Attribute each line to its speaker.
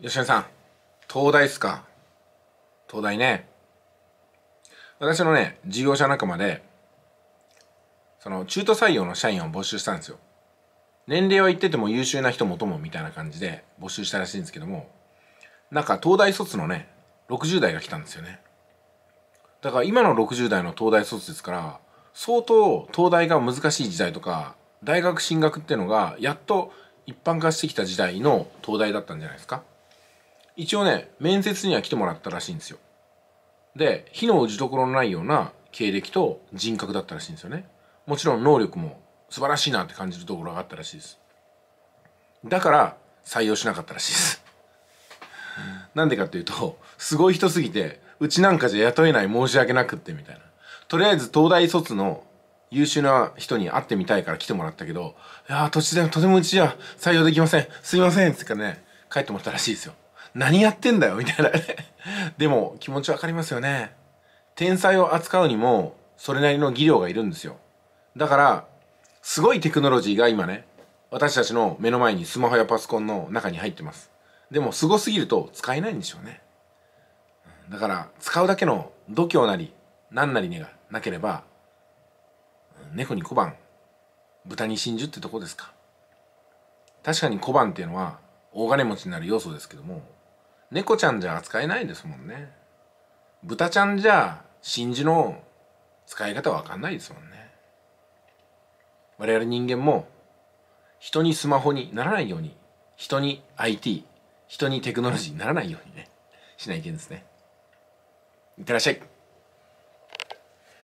Speaker 1: 吉野さん、東大っすか東大ね。私のね、事業者仲間で、その中途採用の社員を募集したんですよ。年齢は言ってても優秀な人もともみたいな感じで募集したらしいんですけども、なんか東大卒のね、60代が来たんですよね。だから今の60代の東大卒ですから、相当東大が難しい時代とか、大学進学っていうのがやっと一般化してきた時代の東大だったんじゃないですか。一応ね、面接には来てもらったらしいんですよ。で、火の打ち所のないような経歴と人格だったらしいんですよね。もちろん能力も素晴らしいなって感じるところがあったらしいです。だから、採用しなかったらしいです。なんでかっていうと、すごい人すぎて、うちなんかじゃ雇えない申し訳なくってみたいな。とりあえず東大卒の優秀な人に会ってみたいから来てもらったけど、いやー、土地でとてもうちじゃ採用できません。すいません。つってかね、帰ってもらったらしいですよ。何やってんだよ みたいなねでも気持ちわかりますよね天才を扱うにもそれなりの技量がいるんですよだからすごいテクノロジーが今ね私たちの目の前にスマホやパソコンの中に入ってますでもすごすぎると使えないんでしょうねだから使うだけの度胸なり何なりねがなければ猫に小判豚に真珠ってとこですか確かに小判っていうのは大金持ちになる要素ですけども猫ちゃんじゃ扱えないですもんね豚ちゃんじゃ真珠の使い方わかんないですもんね我々人間も人にスマホにならないように人に IT 人にテクノロジーにならないようにねしないけんですねいってらっしゃい